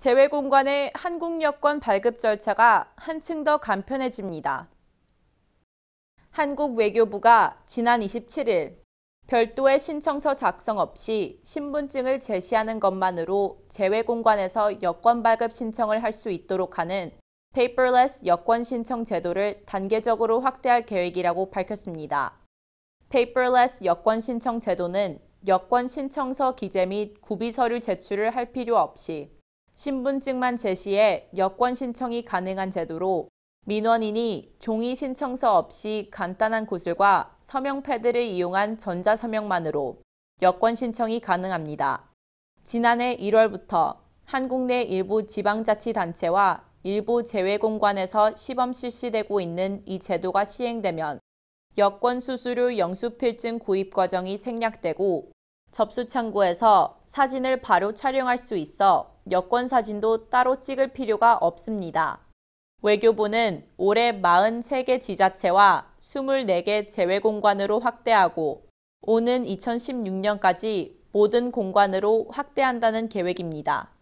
재외공관의 한국여권 발급 절차가 한층 더 간편해집니다. 한국 외교부가 지난 27일 별도의 신청서 작성 없이 신분증을 제시하는 것만으로 재외공관에서 여권 발급 신청을 할 수 있도록 하는 페이퍼레스 여권 신청 제도를 단계적으로 확대할 계획이라고 밝혔습니다. 페이퍼레스 여권 신청 제도는 여권 신청서 기재 및 구비 서류 제출을 할 필요 없이 신분증만 제시해 여권 신청이 가능한 제도로 민원인이 종이 신청서 없이 간단한 구슬과 서명 패드를 이용한 전자서명만으로 여권 신청이 가능합니다. 지난해 1월부터 한국 내 일부 지방자치단체와 일부 재외공관에서 시범 실시되고 있는 이 제도가 시행되면 여권 수수료 영수필증 구입 과정이 생략되고 접수 창구에서 사진을 바로 촬영할 수 있어 여권 사진도 따로 찍을 필요가 없습니다. 외교부는 올해 43개 지자체와 24개 제외공관으로 확대하고 오는 2016년까지 모든 공관으로 확대한다는 계획입니다.